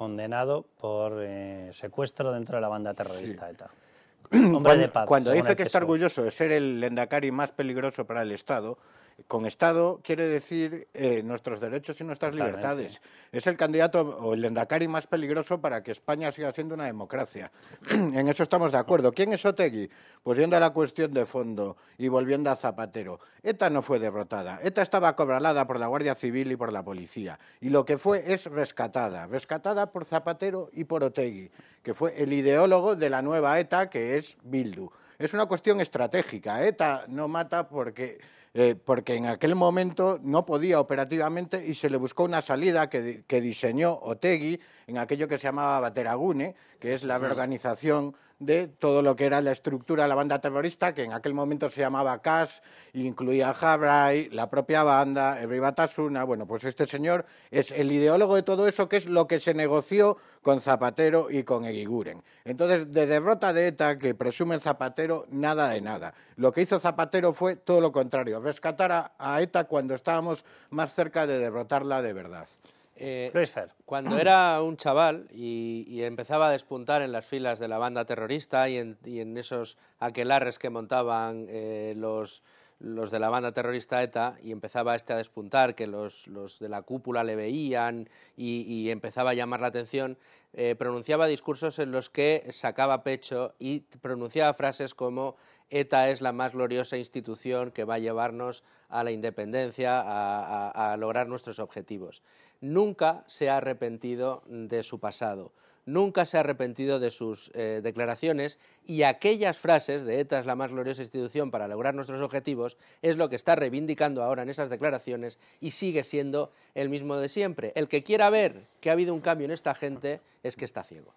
condenado por eh, secuestro dentro de la banda terrorista ETA. Hombre cuando, de paz, cuando dice que está orgulloso de ser el lendakari más peligroso para el Estado, con Estado quiere decir eh, nuestros derechos y nuestras libertades. Es el candidato o el endakari más peligroso para que España siga siendo una democracia. en eso estamos de acuerdo. ¿Quién es Otegui? Pues yendo a la cuestión de fondo y volviendo a Zapatero. ETA no fue derrotada. ETA estaba cobralada por la Guardia Civil y por la policía. Y lo que fue es rescatada. Rescatada por Zapatero y por Otegui, que fue el ideólogo de la nueva ETA, que es Bildu. Es una cuestión estratégica. ETA no mata porque eh, porque en aquel momento no podía operativamente y se le buscó una salida que, que diseñó Otegi en aquello que se llamaba Bateragune, que es la organización de todo lo que era la estructura de la banda terrorista, que en aquel momento se llamaba CAS, incluía Jabray, la propia banda, Every Batasuna. Bueno, pues este señor es el ideólogo de todo eso, que es lo que se negoció con Zapatero y con Eguiguren. Entonces, de derrota de ETA, que presume Zapatero, nada de nada. Lo que hizo Zapatero fue todo lo contrario, rescatar a ETA cuando estábamos más cerca de derrotarla de verdad. Eh, cuando era un chaval y, empezaba a despuntar en las filas de la banda terrorista y en, esos aquelarres que montaban eh, los, de la banda terrorista ETA y empezaba este a despuntar, que los, de la cúpula le veían y, empezaba a llamar la atención, eh, pronunciaba discursos en los que sacaba pecho y pronunciaba frases como ETA es la más gloriosa institución que va a llevarnos a la independencia, a, lograr nuestros objetivos. Nunca se ha arrepentido de su pasado, nunca se ha arrepentido de sus eh, declaraciones y aquellas frases de ETA es la más gloriosa institución para lograr nuestros objetivos es lo que está reivindicando ahora en esas declaraciones y sigue siendo el mismo de siempre. El que quiera ver que ha habido un cambio en esta gente es que está ciego.